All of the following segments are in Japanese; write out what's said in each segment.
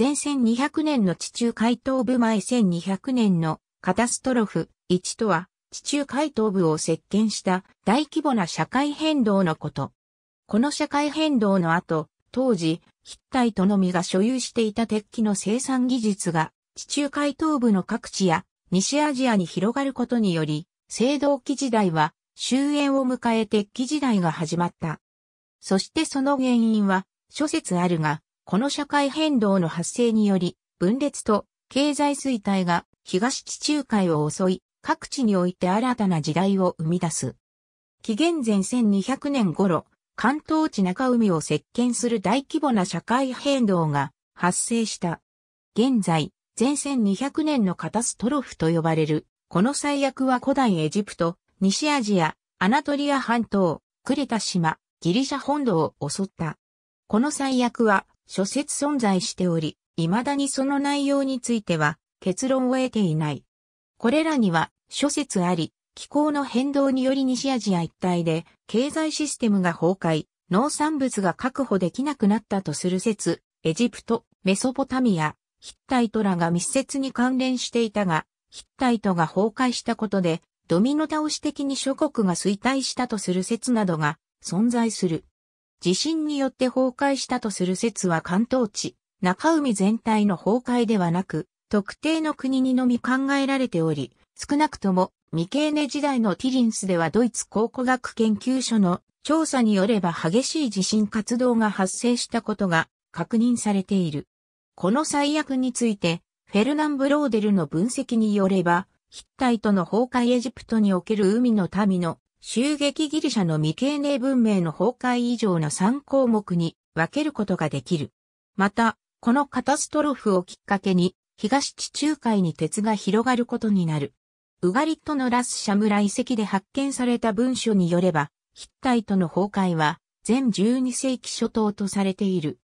前線200年の地中海東部前1200年のカタストロフ1とは地中海東部を席巻した大規模な社会変動のこと。この社会変動の後、当時、ヒッタイトのみが所有していた鉄器の生産技術が地中海東部の各地や西アジアに広がることにより、青銅器時代は終焉を迎え鉄器時代が始まった。そしてその原因は諸説あるが、この社会変動の発生により、分裂と経済衰退が東地中海を襲い、各地において新たな時代を生み出す。紀元前1200年頃、関東地中海を席巻する大規模な社会変動が発生した。現在、前1200年のカタストロフと呼ばれる、この最悪は古代エジプト、西アジア、アナトリア半島、クレタ島、ギリシャ本土を襲った。この最悪は諸説存在しており、未だにその内容については結論を得ていない。これらには諸説あり、気候の変動により西アジア一帯で経済システムが崩壊、農産物が確保できなくなったとする説、エジプト、メソポタミア、ヒッタイトらが密接に関連していたが、ヒッタイトが崩壊したことで、ドミノ倒し的に諸国が衰退したとする説などが存在する。地震によって崩壊したとする説は関東地、中海全体の崩壊ではなく、特定の国にのみ考えられており、少なくとも未経年時代のティリンスではドイツ考古学研究所の調査によれば激しい地震活動が発生したことが確認されている。この最悪について、フェルナン・ブローデルの分析によれば、ヒッタイトの崩壊エジプトにおける海の民の襲撃ギリシャの未経年文明の崩壊以上の3項目に分けることができる。また、このカタストロフをきっかけに、東地中海に鉄が広がることになる。ウガリットのラスシャムラ遺跡で発見された文書によれば、ヒッタイトの崩壊は全12世紀初頭とされている。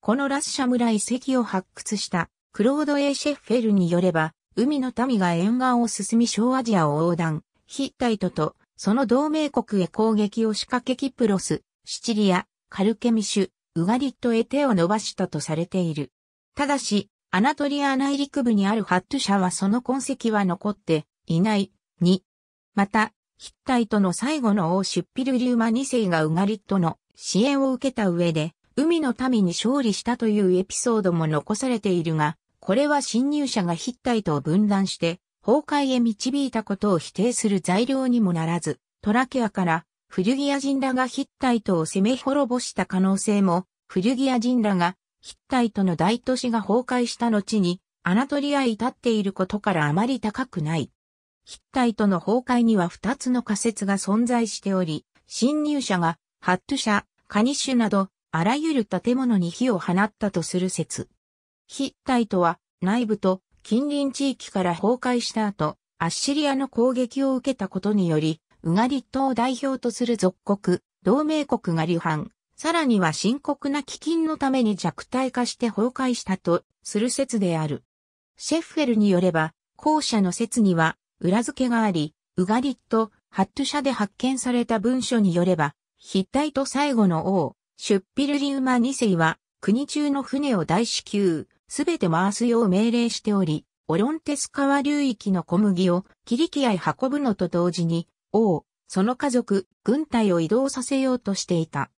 このラスシャムラ遺跡を発掘したクロード・エイ・シェッフェルによれば、海の民が沿岸を進み小アジアを横断、ヒッタイトとその同盟国へ攻撃を仕掛けキプロス、シチリア、カルケミシュ、ウガリットへ手を伸ばしたとされている。ただし、アナトリア内陸部にあるハット社はその痕跡は残っていない。2。また、ヒッタイトの最後の王シュッピルリューマ2世がウガリットの支援を受けた上で、海の民に勝利したというエピソードも残されているが、これは侵入者がヒッタイトを分断して、崩壊へ導いたことを否定する材料にもならず、トラケアからフリュギア人らがヒッタイトを攻め滅ぼした可能性も、フリュギア人らがヒッタイトの大都市が崩壊した後に、アナトリアへ至っていることからあまり高くない。ヒッタイトの崩壊には2つの仮説が存在しており、侵入者がハット社、カニッシュなど、あらゆる建物に火を放ったとする説。ヒッタイトは内部と近隣地域から崩壊した後、アッシリアの攻撃を受けたことにより、ウガリットを代表とする属国、同盟国が離反、さらには深刻な飢饉のために弱体化して崩壊したとする説である。シェフェルによれば、後者の説には裏付けがあり、ウガリット、ハット社で発見された文書によれば、ヒッタイト最後の王、シュッピルリウマ2世は国中の船を大支給、すべて回すよう命令しており、オロンテス川流域の小麦をキリキアへ運ぶのと同時に、王、その家族、軍隊を移動させようとしていた。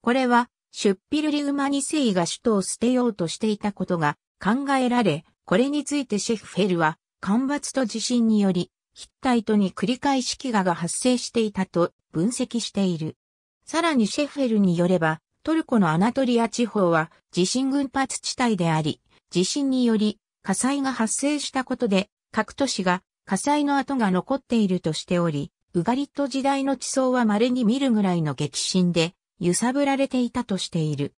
これは、シュッピルリウマニセイが首都を捨てようとしていたことが考えられ、これについてシェフフェルは、干ばつと地震により、ヒッタイトに繰り返し飢餓が発生していたと分析している。さらにシェフェルによれば、トルコのアナトリア地方は地震群発地帯であり、地震により火災が発生したことで、各都市が火災の跡が残っているとしており、ウガリット時代の地層は稀に見るぐらいの激震で揺さぶられていたとしている。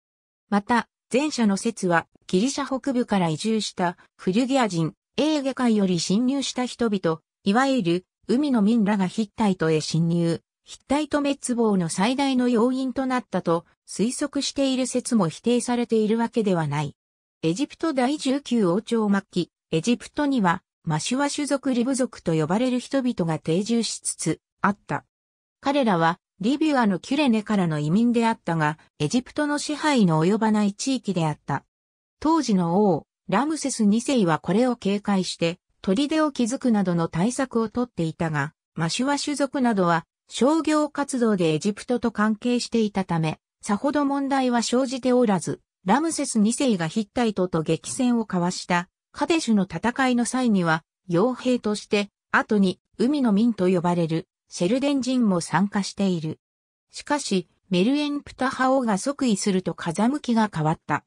また、前者の説はギリシャ北部から移住したフリュギア人、エーゲ海より侵入した人々、いわゆる海の民らがヒッタイトへ侵入、ヒッタイト滅亡の最大の要因となったと推測している説も否定されているわけではない。エジプト第19王朝末期、エジプトには、マシュワ種族リブ族と呼ばれる人々が定住しつつ、あった。彼らは、リビュアのキュレネからの移民であったが、エジプトの支配の及ばない地域であった。当時の王、ラムセス2世はこれを警戒して、砦を築くなどの対策をとっていたが、マシュワ種族などは商業活動でエジプトと関係していたため、さほど問題は生じておらず、ラムセス2世がヒッタイトと激戦を交わしたカデシュの戦いの際には、傭兵として、後に海の民と呼ばれるシェルデン人も参加している。しかし、メルエンプタハオが即位すると風向きが変わった。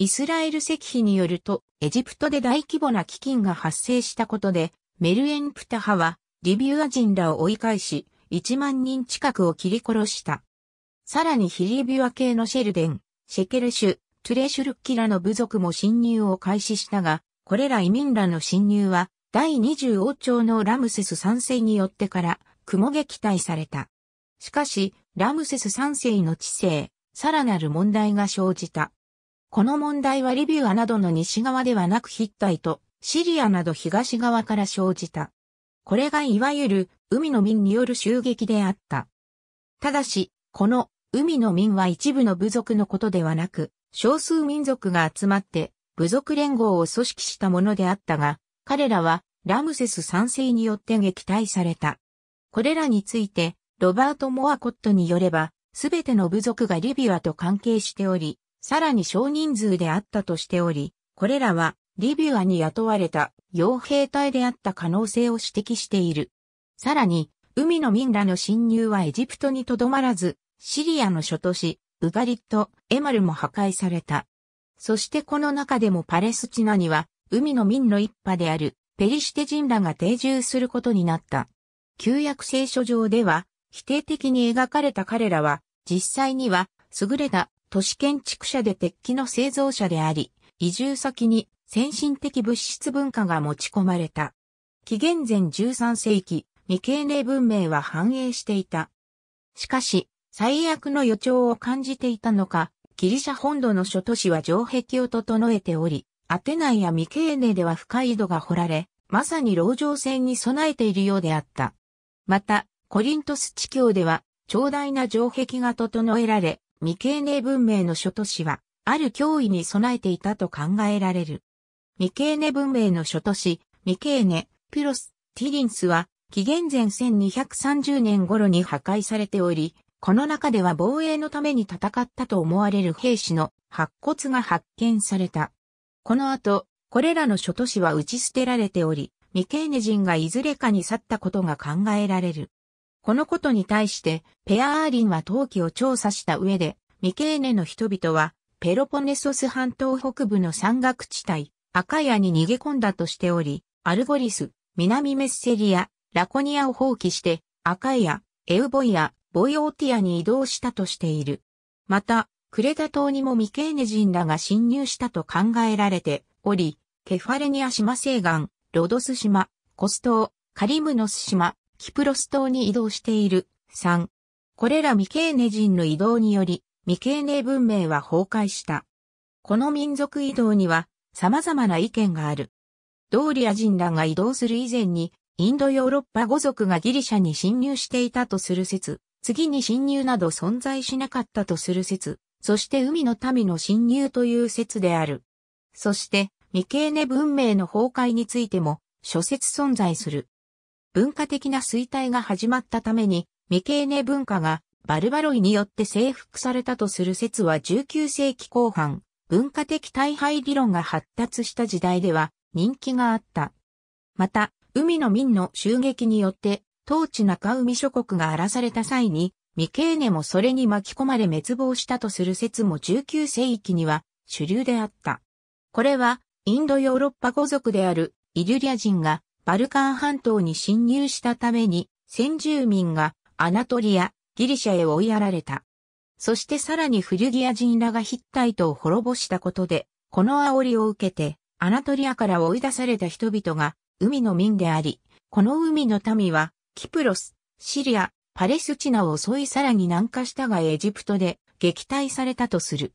イスラエル石碑によると、エジプトで大規模な飢饉が発生したことで、メルエンプタハは、リビュア人らを追い返し、1万人近くを切り殺した。さらにヒリビュア系のシェルデン、シェケルシュ、トゥレシュルッキラの部族も侵入を開始したが、これら移民らの侵入は、第20王朝のラムセス3世によってから、雲撃退された。しかし、ラムセス3世の知性、さらなる問題が生じた。この問題はリビュアなどの西側ではなくヒッタイと、シリアなど東側から生じた。これがいわゆる海の民による襲撃であった。ただし、この海の民は一部の部族のことではなく、少数民族が集まって部族連合を組織したものであったが、彼らはラムセス三世によって撃退された。これらについて、ロバート・モアコットによれば、すべての部族がリビアと関係しており、さらに少人数であったとしており、これらはリビアに雇われた傭兵隊であった可能性を指摘している。さらに、海の民らの侵入はエジプトにとどまらず、シリアの諸都市、ウガリット、エマルも破壊された。そしてこの中でもパレスチナには、海の民の一派である、ペリシテ人らが定住することになった。旧約聖書上では、否定的に描かれた彼らは、実際には、優れた都市建築者で鉄器の製造者であり、移住先に先進的物質文化が持ち込まれた。紀元前13世紀、未経年文明は繁栄していた。しかし、最悪の予兆を感じていたのか、ギリシャ本土の諸都市は城壁を整えており、アテナイやミケーネでは深い井戸が掘られ、まさに牢城戦に備えているようであった。また、コリントス地境では、長大な城壁が整えられ、ミケーネ文明の諸都市は、ある脅威に備えていたと考えられる。ミケーネ文明の諸都市、ミケーネ、ピロス、ティリンスは、紀元前1230年頃に破壊されており、この中では防衛のために戦ったと思われる兵士の白骨が発見された。この後、これらの諸都市は打ち捨てられており、ミケーネ人がいずれかに去ったことが考えられる。このことに対して、ペアーリンは陶器を調査した上で、ミケーネの人々は、ペロポネソス半島北部の山岳地帯、アカヤに逃げ込んだとしており、アルゴリス、南メッセリア、ラコニアを放棄して、アカヤ、エウボイア、ボイオーティアに移動したとしている。また、クレタ島にもミケーネ人らが侵入したと考えられており、ケファレニア島西岸、ロドス島、コス島、カリムノス島、キプロス島に移動している。3。これらミケーネ人の移動により、ミケーネ文明は崩壊した。この民族移動には様々な意見がある。ドーリア人らが移動する以前に、インドヨーロッパ語族がギリシャに侵入していたとする説次に侵入など存在しなかったとする説、そして海の民の侵入という説である。そして、未経ネ文明の崩壊についても、諸説存在する。文化的な衰退が始まったために、未経ネ文化がバルバロイによって征服されたとする説は19世紀後半、文化的大敗理論が発達した時代では人気があった。また、海の民の襲撃によって当地中海諸国が荒らされた際に、ミケーネもそれに巻き込まれ滅亡したとする説も19世紀には主流であった。これは、インドヨーロッパ語族であるイリュリア人がバルカン半島に侵入したために、先住民がアナトリア、ギリシャへ追いやられた。そしてさらにフリュギア人らがヒッタイトを滅ぼしたことで、この煽りを受けて、アナトリアから追い出された人々が海の民であり、この海の民はキプロス、シリア、パレスチナを襲いさらに南下したがエジプトで撃退されたとする。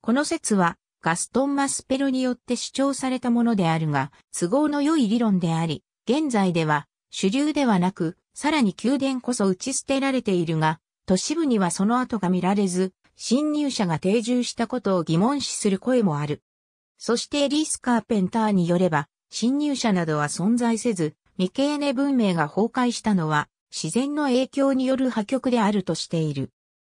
この説はガストン・マスペロによって主張されたものであるが、都合の良い理論であり、現在では主流ではなく、さらに宮殿こそ打ち捨てられているが、都市部にはその後が見られず、侵入者が定住したことを疑問視する声もある。そしてリース・カーペンターによれば、侵入者などは存在せず、ミケーネ文明が崩壊したのは自然の影響による破局であるとしている。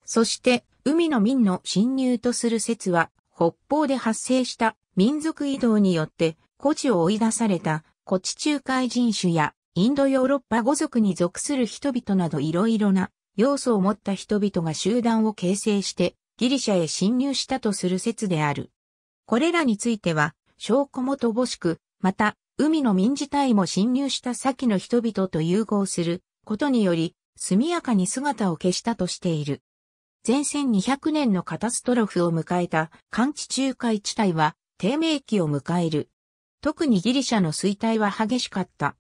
そして、海の民の侵入とする説は、北方で発生した民族移動によって古地を追い出された古地中海人種やインドヨーロッパ語族に属する人々などいろいろな要素を持った人々が集団を形成してギリシャへ侵入したとする説である。これらについては証拠も乏しく、また海の民自体も侵入した先の人々と融合することにより、速やかに姿を消したとしている。前線200年のカタストロフを迎えた寒地中海地帯は低迷期を迎える。特にギリシャの衰退は激しかった。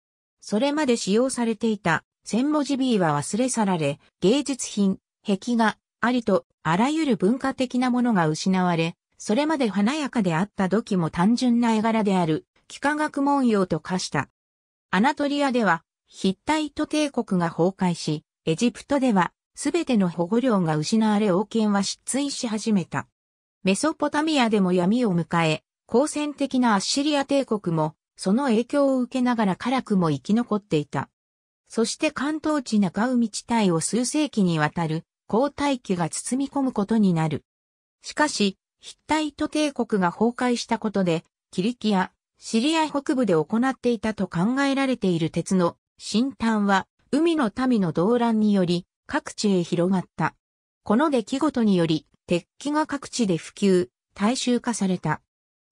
それまで使用されていた千文字 B は忘れ去られ、芸術品、壁画、ありとあらゆる文化的なものが失われ、それまで華やかであった土器も単純な絵柄である幾何学文様と化した。アナトリアでは、ヒッタイト帝国が崩壊し、エジプトでは、すべての保護領が失われ王権は失墜し始めた。メソポタミアでも闇を迎え、好戦的なアッシリア帝国も、その影響を受けながら辛くも生き残っていた。そして関東地中海地帯を数世紀にわたる、皇太期が包み込むことになる。しかし、ヒッタイト帝国が崩壊したことで、キリキア、シリア北部で行っていたと考えられている鉄の新端は、海の民の動乱により、各地へ広がった。この出来事により、鉄器が各地で普及、大衆化された。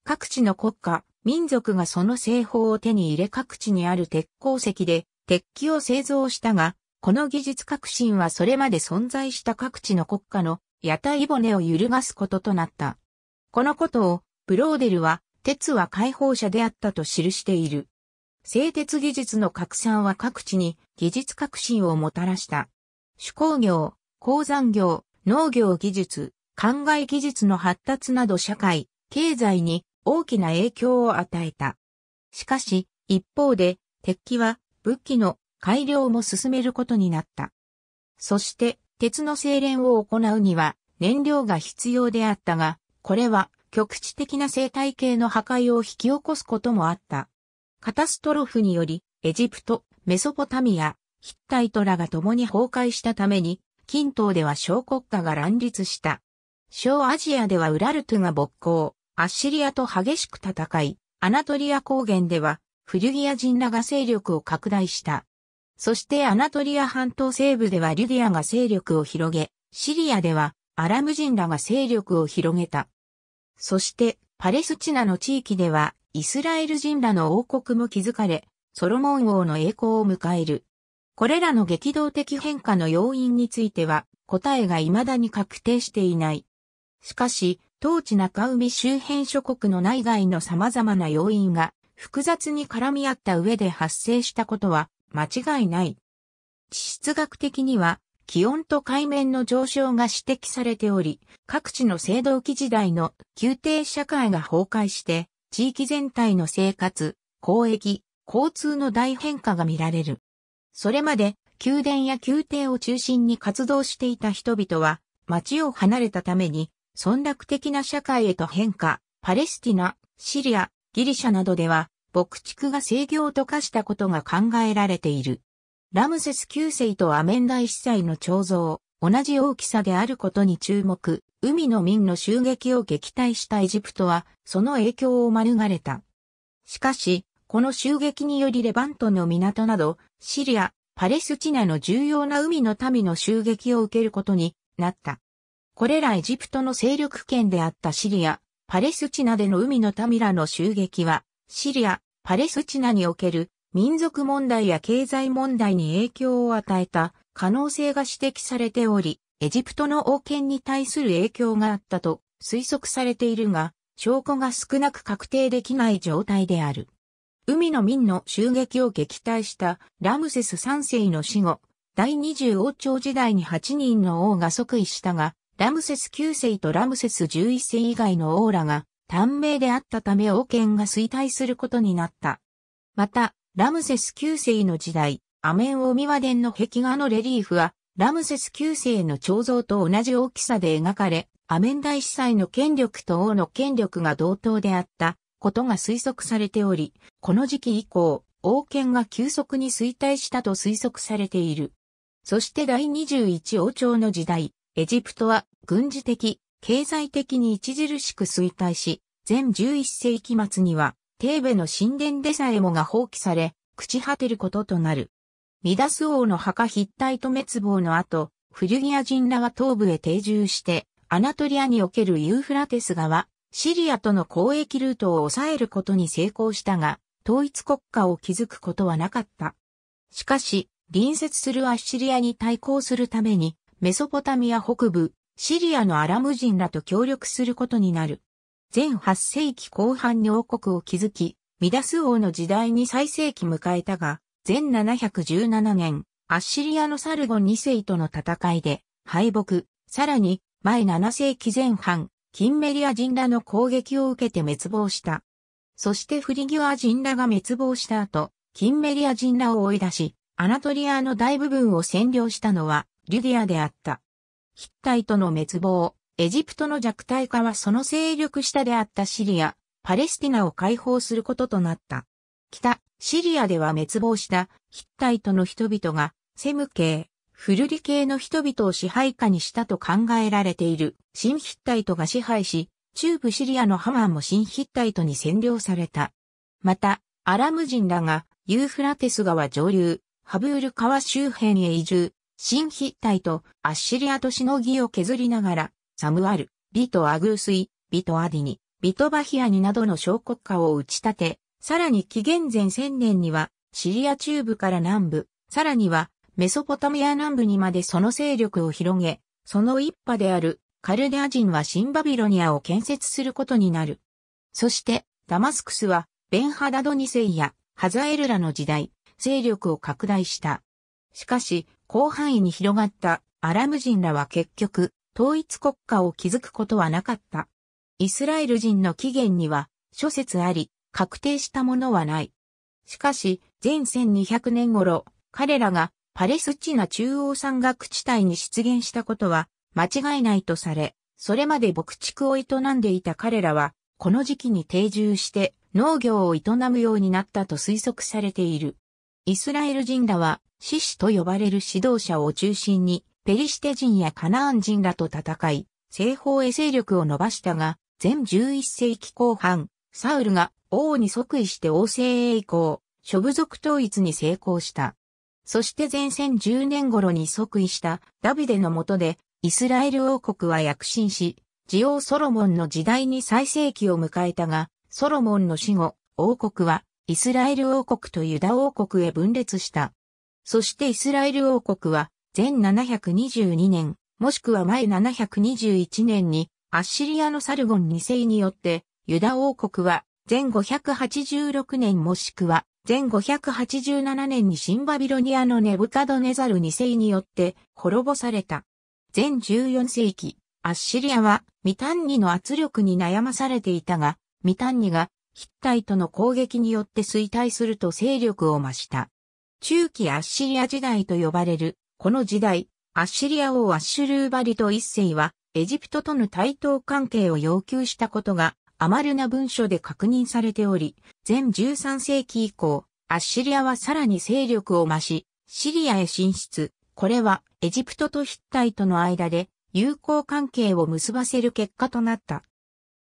各地の国家、民族がその製法を手に入れ各地にある鉄鉱石で鉄器を製造したが、この技術革新はそれまで存在した各地の国家の屋台骨を揺るがすこととなった。このことをブローデルは鉄は解放者であったと記している。製鉄技術の拡散は各地に技術革新をもたらした。手工業、鉱山業、農業技術、灌漑技術の発達など社会、経済に大きな影響を与えた。しかし、一方で、鉄器は武器の改良も進めることになった。そして、鉄の精錬を行うには燃料が必要であったが、これは局地的な生態系の破壊を引き起こすこともあった。カタストロフにより、エジプト、メソポタミア、ヒッタイトラが共に崩壊したために、近東では小国家が乱立した。小アジアではウラルトゥが勃興、アッシリアと激しく戦い、アナトリア高原では、フリュギア人らが勢力を拡大した。そしてアナトリア半島西部ではリュディアが勢力を広げ、シリアではアラム人らが勢力を広げた。そして、パレスチナの地域では、イスラエル人らの王国も築かれ、ソロモン王の栄光を迎える。これらの激動的変化の要因については、答えが未だに確定していない。しかし、当地中海周辺諸国の内外の様々な要因が複雑に絡み合った上で発生したことは間違いない。地質学的には気温と海面の上昇が指摘されており、各地の青銅器時代の宮廷社会が崩壊して、地域全体の生活、交易、交通の大変化が見られる。それまで、宮殿や宮廷を中心に活動していた人々は、町を離れたために、村落的な社会へと変化、パレスティナ、シリア、ギリシャなどでは、牧畜が制御を溶かしたことが考えられている。ラムセス9世とアメンダイ司祭の彫像、同じ大きさであることに注目、海の民の襲撃を撃退したエジプトは、その影響を免れた。しかし、この襲撃によりレバントの港など、シリア、パレスチナの重要な海の民の襲撃を受けることになった。これらエジプトの勢力圏であったシリア、パレスチナでの海の民らの襲撃は、シリア、パレスチナにおける民族問題や経済問題に影響を与えた可能性が指摘されており、エジプトの王権に対する影響があったと推測されているが、証拠が少なく確定できない状態である。海の民の襲撃を撃退したラムセス3世の死後、第20王朝時代に8人の王が即位したが、ラムセス9世とラムセス11世以外の王らが短命であったため王権が衰退することになった。また、ラムセス9世の時代、アメンオミワ殿の壁画のレリーフは、ラムセス9世の彫像と同じ大きさで描かれ、アメン大司祭の権力と王の権力が同等であったことが推測されており、この時期以降、王権が急速に衰退したと推測されている。そして第21王朝の時代、エジプトは軍事的、経済的に著しく衰退し、全11世紀末にはテーベの神殿でさえもが放棄され、朽ち果てることとなる。ミダス王の墓ヒッタイト滅亡の後、フリュギア人らは東部へ定住して、アナトリアにおけるユーフラテス川、シリアとの交易ルートを抑えることに成功したが、統一国家を築くことはなかった。しかし、隣接するアッシリアに対抗するために、メソポタミア北部、シリアのアラム人らと協力することになる。全8世紀後半に王国を築き、ミダス王の時代に最盛期迎えたが、全717年、アッシリアのサルゴ2世との戦いで敗北、さらに前7世紀前半、キンメリア人らの攻撃を受けて滅亡した。そしてフリギュア人らが滅亡した後、キンメリア人らを追い出し、アナトリアの大部分を占領したのはリュディアであった。ヒッタイとの滅亡、エジプトの弱体化はその勢力下であったシリア、パレスティナを解放することとなった。北、シリアでは滅亡したヒッタイトの人々が、セム系、フルリ系の人々を支配下にしたと考えられている、新ヒッタイトが支配し、中部シリアのハマンも新ヒッタイトに占領された。また、アラム人らが、ユーフラテス川上流、ハブール川周辺へ移住、新ヒッタイト、アッシリアとしのぎを削りながら、サムアル、ビト・アグースイ、ビト・アディニ、ビト・バヒアニなどの小国家を打ち立て、さらに紀元前1000年には、シリア中部から南部、さらには、メソポタミア南部にまでその勢力を広げ、その一派であるカルデア人は新バビロニアを建設することになる。そして、ダマスクスは、ベンハダド2世やハザエルらの時代、勢力を拡大した。しかし、広範囲に広がったアラム人らは結局、統一国家を築くことはなかった。イスラエル人の起源には諸説あり、確定したものはない。しかし、前1200年頃、彼らがパレスチナ中央山岳地帯に出現したことは間違いないとされ、それまで牧畜を営んでいた彼らは、この時期に定住して農業を営むようになったと推測されている。イスラエル人らは、獅子と呼ばれる指導者を中心に、ペリシテ人やカナーン人らと戦い、西方へ勢力を伸ばしたが、全11世紀後半、サウルが王に即位して王政へ移行、諸部族統一に成功した。そして前線10年頃に即位したダビデの下で、イスラエル王国は躍進し、ジオソロモンの時代に最盛期を迎えたが、ソロモンの死後、王国はイスラエル王国とユダ王国へ分裂した。そしてイスラエル王国は前722年、もしくは前721年に、アッシリアのサルゴン2世によって、ユダ王国は、前586年もしくは、前587年にシンバビロニアのネブカドネザル2世によって滅ぼされた。前14世紀、アッシリアはミタンニの圧力に悩まされていたが、ミタンニがヒッタイトの攻撃によって衰退すると勢力を増した。中期アッシリア時代と呼ばれるこの時代、アッシリア王アッシュルーバリと一世は、エジプトとの対等関係を要求したことが、アマルな文書で確認されており、全13世紀以降、アッシリアはさらに勢力を増し、シリアへ進出。これは、エジプトとヒッタイとの間で、友好関係を結ばせる結果となった。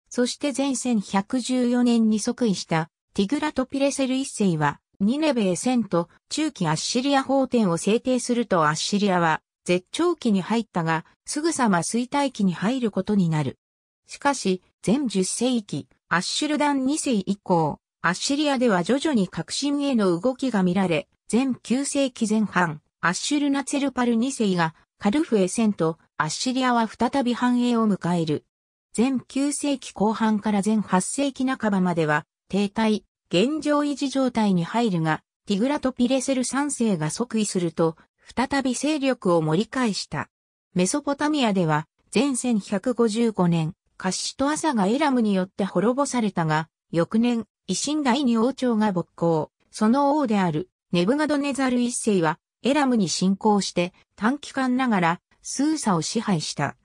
そして前線1 1 4年に即位した、ティグラトピレセル一世は、ニネベセンと中期アッシリア法典を制定するとアッシリアは絶頂期に入ったが、すぐさま衰退期に入ることになる。しかし、全10世紀、アッシュルダン2世以降、アッシリアでは徐々に革新への動きが見られ、全9世紀前半、アッシュルナツェルパル2世がカルフエセンと、アッシリアは再び繁栄を迎える。全9世紀後半から全8世紀半ばまでは、停滞、現状維持状態に入るが、ティグラとピレセル3世が即位すると、再び勢力を盛り返した。メソポタミアでは、前1155年、カッシュとアサがエラムによって滅ぼされたが、翌年、維新第二王朝が勃興。その王である、ネブガドネザル一世は、エラムに侵攻して、短期間ながら、スーサを支配した。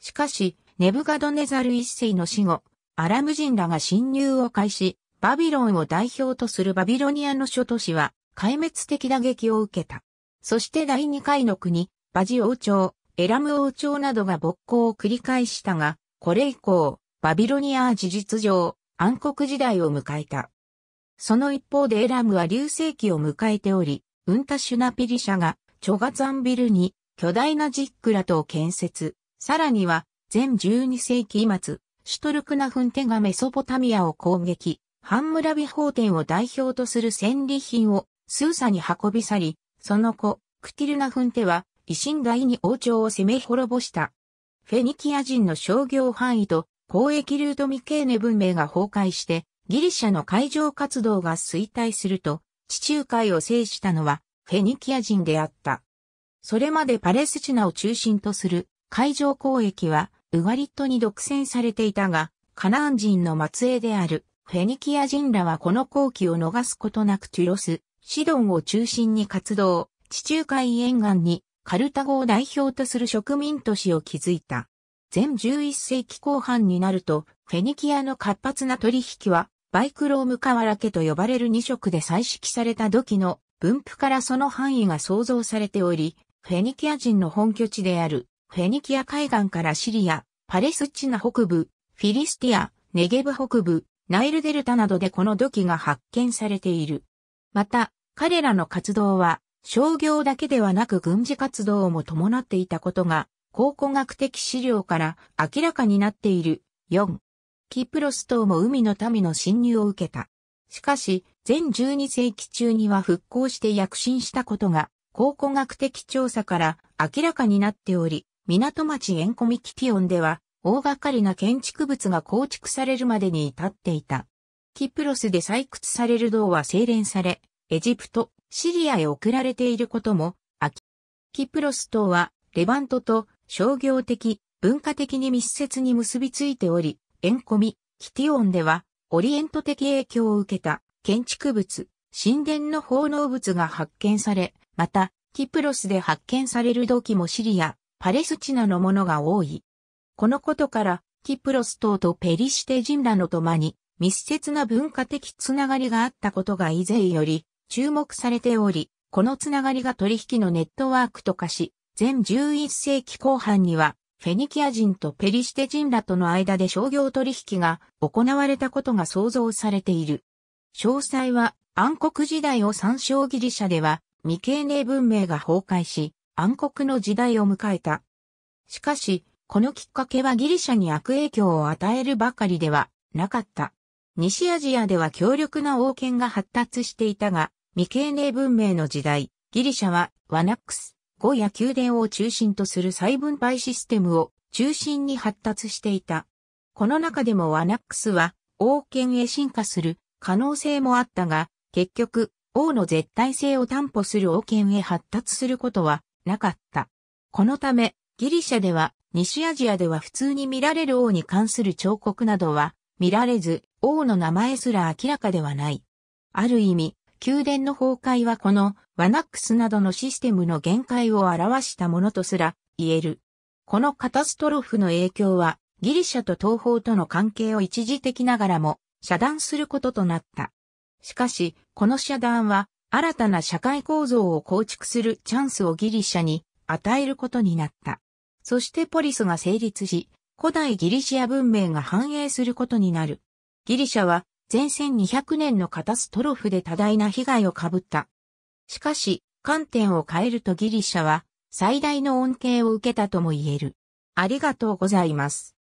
しかし、ネブガドネザル一世の死後、アラム人らが侵入を開始、バビロンを代表とするバビロニアの諸都市は壊滅的打撃を受けた。そして第二回の国、バジ王朝、エラム王朝などが勃興を繰り返したが、これ以降、バビロニアは事実上、暗黒時代を迎えた。その一方でエラムは流星期を迎えており、ウンタシュナピリシャが、チョガザンビルに、巨大なジックラトを建設。さらには、全12世紀末、シュトルクナフンテがメソポタミアを攻撃。ハンムラビ法典を代表とする戦利品をスーサに運び去り、その後、クティルナフンテは維新大に王朝を攻め滅ぼした。フェニキア人の商業範囲と交易ルートミケーネ文明が崩壊して、ギリシャの海上活動が衰退すると、地中海を制したのはフェニキア人であった。それまでパレスチナを中心とする海上交易はウガリットに独占されていたが、カナーン人の末裔であるフェニキア人らはこの後期を逃すことなくチュロス、シドンを中心に活動、地中海沿岸にカルタゴを代表とする植民都市を築いた。全11世紀後半になると、フェニキアの活発な取引は、バイクロームカワラ家と呼ばれる2色で採色された土器の分布からその範囲が想像されており、フェニキア人の本拠地である、フェニキア海岸からシリア、パレスチナ北部、フィリスティア、ネゲブ北部、ナイルデルタなどでこの土器が発見されている。また、彼らの活動は、商業だけではなく軍事活動も伴っていたことが、考古学的資料から明らかになっている。4. キプロス島も海の民の侵入を受けた。しかし、全12世紀中には復興して躍進したことが、考古学的調査から明らかになっており、港町エンコミキティオンでは、大掛かりな建築物が構築されるまでに至っていた。キプロスで採掘される銅は精錬され、エジプト、シリアへ送られていることも、キプロス島は、レバントと商業的、文化的に密接に結びついており、エンコミ、キティオンでは、オリエント的影響を受けた建築物、神殿の奉納物が発見され、また、キプロスで発見される土器もシリア、パレスチナのものが多い。このことから、キプロス島とペリシテ人らのとまに密接な文化的つながりがあったことが以前より注目されており、このつながりが取引のネットワークと化し、全11世紀後半には、フェニキア人とペリシテ人らとの間で商業取引が行われたことが想像されている。詳細は暗黒時代を参照ギリシャでは未経年文明が崩壊し暗黒の時代を迎えた。しかしこのきっかけはギリシャに悪影響を与えるばかりではなかった。西アジアでは強力な王権が発達していたが、未経年文明の時代、ギリシャはワナックス、語や宮殿を中心とする再分配システムを中心に発達していた。この中でもワナックスは王権へ進化する可能性もあったが、結局、王の絶対性を担保する王権へ発達することはなかった。このため、ギリシャでは西アジアでは普通に見られる王に関する彫刻などは見られず、王の名前すら明らかではない。ある意味、宮殿の崩壊はこのワナックスなどのシステムの限界を表したものとすら言える。このカタストロフの影響はギリシャと東方との関係を一時的ながらも遮断することとなった。しかし、この遮断は新たな社会構造を構築するチャンスをギリシャに与えることになった。そしてポリスが成立し、古代ギリシア文明が繁栄することになる。ギリシャは前線200年のカタストロフで多大な被害を被った。しかし、観点を変えるとギリシャは最大の恩恵を受けたとも言える。ありがとうございます。